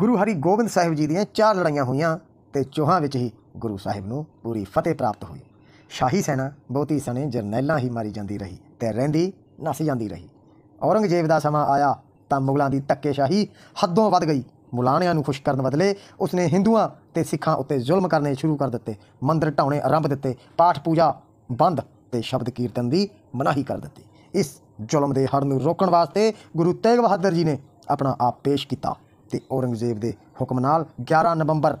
ਗੁਰੂ ਹਰੀ ਗੋਬਿੰਦ ਸਾਹਿਬ ਜੀ ਦੀਆਂ ਚਾਰ ਲੜਾਈਆਂ ਹੋਈਆਂ ਤੇ ਚੋਹਾਂ ਵਿੱਚ ਹੀ ਗੁਰੂ ਸਾਹਿਬ ਨੂੰ ਪੂਰੀ ਫਤਿਹ ਪ੍ਰਾਪਤ ਹੋਈ ਸ਼ਾਹੀ ਸੈਨਾ ਬਹੁਤੀ ਸਣੇ ਜਰਨੈਲਾਂ ਹੀ ਮਾਰੀ ਜਾਂਦੀ ਰਹੀ ਤੇ ਰਹਿੰਦੀ ਨਸ ਜਾਂਦੀ ਰਹੀ ਔਰੰਗਜ਼ੇਬ ਦਾ ਸਮਾਂ ਆਇਆ ਤਾਂ ਮੁਗਲਾਂ ਦੀ ਤੱਕੇਸ਼ਾਹੀ ਹੱਦੋਂ ਵੱਧ ਗਈ ਮੁਲਾਣਿਆਂ ਨੂੰ ਖੁਸ਼ ਕਰਨ ਬਦਲੇ ਉਸਨੇ ਹਿੰਦੂਆਂ ਤੇ ਸਿੱਖਾਂ ਉੱਤੇ ਜ਼ੁਲਮ ਕਰਨੇ ਸ਼ੁਰੂ ਕਰ ਦਿੱਤੇ ਮੰਦਰ ਢਾਉਣੇ ਆਰੰਭ ਦਿੱਤੇ ਪਾਠ ਪੂਜਾ ਬੰਦ ਤੇ ਸ਼ਬਦ ਕੀਰਤਨ ਦੀ ਮਨਾਹੀ ਕਰ ਦਿੱਤੀ ਇਸ ਜ਼ੁਲਮ ਦੇ ਹੜ ਨੂੰ ਰੋਕਣ ਵਾਸਤੇ ਗੁਰੂ ਤੇਗ ਬਹਾਦਰ ਜੀ ਨੇ ਆਪਣਾ ਆਪ ਪੇਸ਼ ਕੀਤਾ ਤੇ ਔਰੰਗਜ਼ੇਬ ਦੇ ਹੁਕਮ ਨਾਲ 11 ਨਵੰਬਰ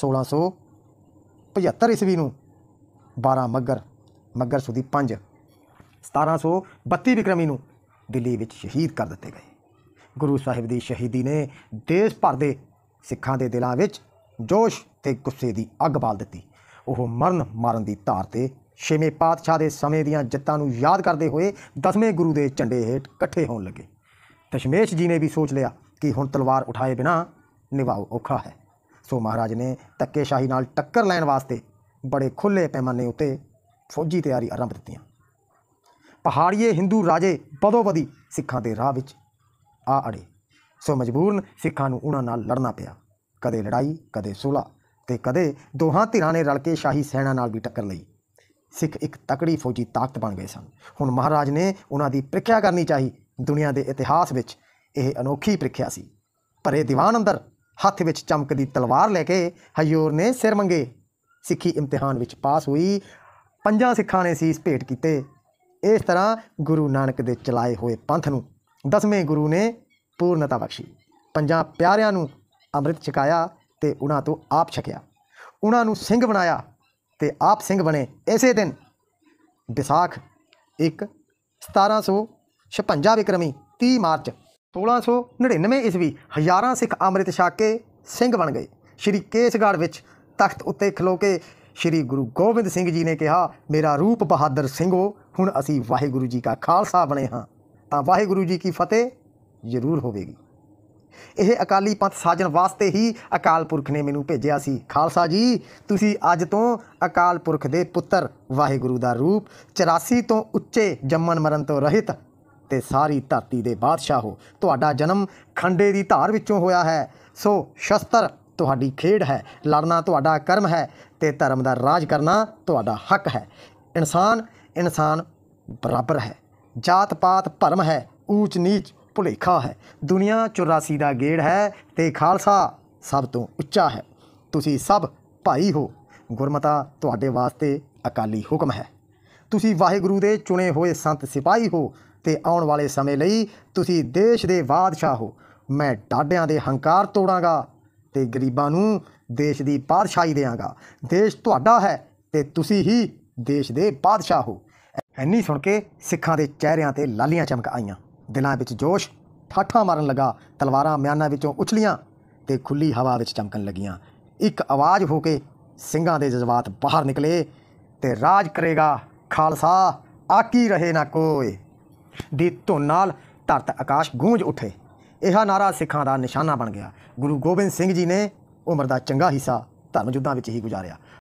1675 ਈਸਵੀ ਨੂੰ 12 ਮੱਗਰ ਮੱਗਰ ਸੁਦੀ 5 1732 ਵਿਕਰਮੀ ਨੂੰ ਦਿੱਲੀ ਵਿੱਚ ਸ਼ਹੀਦ ਕਰ ਦਿੱਤੇ ਗਏ ਗੁਰੂ ਸਾਹਿਬ ਦੀ ਸ਼ਹੀਦੀ ਨੇ ਦੇਸ਼ ਭਰ ਦੇ ਸਿੱਖਾਂ ਦੇ ਦਿਲਾਂ ਵਿੱਚ ਜੋਸ਼ ਤੇ ਗੁੱਸੇ ਦੀ ਅੱਗ ਬਾਲ ਦਿੱਤੀ ਉਹ ਮਰਨ ਮਾਰਨ ਦੀ ਧਾਰ ਤੇ ਛੇਵੇਂ ਪਾਤਸ਼ਾਹ ਦੇ ਸਮੇਂ ਦੀਆਂ ਜਿੱਤਾਂ ਨੂੰ ਯਾਦ ਕਰਦੇ ਹੋਏ ਦਸਵੇਂ ਗੁਰੂ ਦੇ ਝੰਡੇ ਹੇਠ ਇਕੱਠੇ ਹੋਣ ਲੱਗੇ ਤਸ਼ਮੇਸ਼ ਜੀ ਨੇ ਵੀ ਸੋਚ ਲਿਆ ਕਿ ਹੁਣ ਤਲਵਾਰ ਉਠਾਏ ਬਿਨਾ ਨਿਵਾਉ ਔਖਾ ਹੈ ਸੋ ਮਹਾਰਾਜ ਨੇ ਤੱਕੇ ਸ਼ਾਹੀ ਨਾਲ ਟੱਕਰ ਲੈਣ ਵਾਸਤੇ ਬੜੇ ਖੁੱਲੇ ਪੈਮਾਨੇ ਉਤੇ ਫੌਜੀ ਤਿਆਰੀ ਆਰੰਭ ਦਿੱਤੀਆਂ ਪਹਾੜੀਏ ਹਿੰਦੂ ਰਾਜੇ ਬਦੋਬਦੀ ਸਿੱਖਾਂ ਦੇ ਰਾਹ ਵਿੱਚ ਆ ਅੜੇ ਸੋ ਮਜਬੂਰਨ ਸਿੱਖਾਂ ਨੂੰ ਉਹਨਾਂ ਨਾਲ ਲੜਨਾ ਪਿਆ ਕਦੇ ਲੜਾਈ ਕਦੇ ਸੁਲਾ ਤੇ ਕਦੇ ਦੋਹਾਂ ਧਿਰਾਂ ਨੇ ਰਲ ਕੇ ਸ਼ਾਹੀ ਸੈਨਾ ਨਾਲ ਵੀ ਟੱਕਰ ਲਈ ਸਿੱਖ ਇੱਕ ਤਕੜੀ ਫੌਜੀ ਤਾਕਤ ਬਣ ਗਏ ਸਨ ਹੁਣ ਮਹਾਰਾਜ ਨੇ ਉਹਨਾਂ ਦੀ ਪ੍ਰੀਖਿਆ ਕਰਨੀ ਚਾਹੀ ਦੁਨੀਆ ਦੇ ਇਤਿਹਾਸ ਵਿੱਚ ਇਹ ਅਨੋਖੀ ਪ੍ਰੀਖਿਆ ਸੀ ਭਰੇ ਦੀਵਾਨ ਅੰਦਰ ਹੱਥ ਵਿੱਚ ਚਮਕਦੀ ਤਲਵਾਰ ਲੈ ਕੇ ਹਯੂਰ ਨੇ ਸਿਰ ਮੰਗੇ ਸਿੱਖੀ ਇਮਤਿਹਾਨ ਵਿੱਚ ਪਾਸ ਹੋਈ ਪੰਜਾਂ ਸਿੱਖਾਂ ਨੇ ਸੀਸ ਭੇਟ ਕੀਤੇ ਇਸ ਤਰ੍ਹਾਂ ਗੁਰੂ ਨਾਨਕ ਦੇ ਚਲਾਏ ਹੋਏ ਪੰਥ ਨੂੰ ਦਸਵੇਂ ਗੁਰੂ ਨੇ ਪੂਰਨਤਾ ਬਖਸ਼ੀ ਪੰਜਾਂ ਪਿਆਰਿਆਂ ਨੂੰ ਅੰਮ੍ਰਿਤ ਛਕਾਇਆ ਤੇ ਉਹਨਾਂ ਤੋਂ ਆਪ ਛਕਿਆ ਉਹਨਾਂ ਨੂੰ ਸਿੰਘ ਬਣਾਇਆ ਤੇ ਆਪ ਸਿੰਘ ਬਣੇ ਇਸੇ ਦਿਨ ਵਿਸਾਖ 1 1756 ਵਿਕਰਮੀ 30 ਮਾਰਚ 1699 ਈਸਵੀ ਹਜ਼ਾਰਾਂ ਸਿੱਖ ਅੰਮ੍ਰਿਤ ਛਕ ਕੇ ਸਿੰਘ ਬਣ ਗਏ ਸ਼੍ਰੀ ਕੇਸਗੜ੍ਹ ਵਿੱਚ ਤਖਤ ਉੱਤੇ ਖਲੋ ਕੇ ਸ਼੍ਰੀ ਗੁਰੂ ਗੋਬਿੰਦ ਸਿੰਘ ਜੀ ਨੇ ਕਿਹਾ ਮੇਰਾ ਰੂਪ ਬਹਾਦਰ ਸਿੰਘੋ ਹੁਣ ਅਸੀਂ ਵਾਹਿਗੁਰੂ ਜੀ ਦਾ ਖਾਲਸਾ ਬਣੇ ਹਾਂ ਤਾਂ ਵਾਹਿਗੁਰੂ ਜੀ ਕੀ ਫਤਿਹ ਜ਼ਰੂਰ ਹੋਵੇਗੀ ਇਹ ਅਕਾਲੀ ਪੰਥ ਸਾਜਣ ਵਾਸਤੇ ਹੀ ਅਕਾਲ ਪੁਰਖ ਨੇ ਮੈਨੂੰ ਭੇਜਿਆ ਸੀ ਖਾਲਸਾ ਜੀ ਤੁਸੀਂ ਅੱਜ ਤੋਂ ਅਕਾਲ ਪੁਰਖ ਦੇ ਪੁੱਤਰ ਵਾਹਿਗੁਰੂ ਦਾ ਰੂਪ 84 ਤੋਂ ਉੱਚੇ ਜੰਮਨ ਮਰਨ ਤੋਂ ਰਹਿਤ ਤੇ ਸਾਰੀ ਧਰਤੀ ਦੇ ਬਾਦਸ਼ਾਹ ਹੋ ਤੁਹਾਡਾ ਜਨਮ ਖੰਡੇ ਦੀ ਧਾਰ ਵਿੱਚੋਂ ਹੋਇਆ ਹੈ ਸੋ ਸ਼ਸਤਰ ਤੁਹਾਡੀ ਖੇਡ ਹੈ ਲੜਨਾ ਤੁਹਾਡਾ ਕਰਮ ਹੈ ਤੇ ਧਰਮ ਦਾ ਰਾਜ ਕਰਨਾ ਤੁਹਾਡਾ ਹੱਕ ਹੈ ਇਨਸਾਨ ਇਨਸਾਨ ਬਰਾਬਰ ਹੈ ਜਾਤ ਪਾਤ ਭਰਮ ਹੈ ਊਚ ਨੀਚ ਭੁਲੇਖਾ ਹੈ ਦੁਨੀਆ 84 ਦਾ ਗੇੜ ਹੈ ਤੇ ਖਾਲਸਾ ਸਭ ਤੋਂ ਉੱਚਾ ਹੈ ਤੁਸੀਂ ਸਭ ਭਾਈ ਹੋ ਗੁਰਮਤਾ ਤੁਹਾਡੇ ਵਾਸਤੇ ਅਕਾਲੀ ਹੁਕਮ ਹੈ ਤੁਸੀਂ ਵਾਹਿਗੁਰੂ ਦੇ ਚੁਣੇ ਹੋਏ ਸੰਤ ਸਿਪਾਹੀ ਹੋ ਤੇ ਆਉਣ ਵਾਲੇ ਸਮੇਂ ਲਈ ਤੁਸੀਂ ਦੇਸ਼ ਦੇ ਬਾਦਸ਼ਾਹ ਹੋ ਮੈਂ ਡਾਡਿਆਂ ਦੇ ਹੰਕਾਰ ਤੋੜਾਂਗਾ ਤੇ ਗਰੀਬਾਂ ਨੂੰ ਦੇਸ਼ ਦੀ ਪਾਦਸ਼ਾਹੀ ਦੇਵਾਂਗਾ ਦੇਸ਼ ਤੁਹਾਡਾ ਹੈ ਤੇ ਤੁਸੀਂ ਹੀ ਦੇਸ਼ ਦੇ ਬਾਦਸ਼ਾਹ ਹੋ ਐਨੀ ਸੁਣ ਕੇ ਸਿੱਖਾਂ ਦੇ ਚਿਹਰਿਆਂ ਤੇ ਲਾਲੀਆਂ ਚਮਕ ਆਈਆਂ ਦਿਲਾਂ ਵਿੱਚ ਜੋਸ਼ ਠਾਠਾਂ ਮਾਰਨ ਲੱਗਾ ਤਲਵਾਰਾਂ ਮਿਆਨਾਂ ਵਿੱਚੋਂ ਉਛਲੀਆਂ ਤੇ ਖੁੱਲੀ ਹਵਾ ਵਿੱਚ ਚਮਕਣ ਲੱਗੀਆਂ ਇੱਕ ਆਵਾਜ਼ ਹੋ ਕੇ ਸਿੰਘਾਂ ਦੇ ਜਜ਼ਬਾਤ ਬਾਹਰ ਨਿਕਲੇ ਤੇ ਰਾਜ ਕਰੇਗਾ ਖਾਲਸਾ ਆਕੀ ਰਹੇ ਨਾ ਕੋਈ ਦੀ ਧੁਨ ਨਾਲ ਧਰਤ ਆਕਾਸ਼ ਗੂੰਜ ਉੱਠੇ ਇਹ ਨਾਰਾ ਸਿੱਖਾਂ ਦਾ ਨਿਸ਼ਾਨਾ ਬਣ ਗਿਆ ਗੁਰੂ ਗੋਬਿੰਦ ਸਿੰਘ ਜੀ ਨੇ ਉਮਰ ਦਾ ਚੰਗਾ ਹਿੱਸਾ ਧਰਮ ਯੁੱਧਾਂ ਵਿੱਚ ਹੀ ਗੁਜ਼ਾਰਿਆ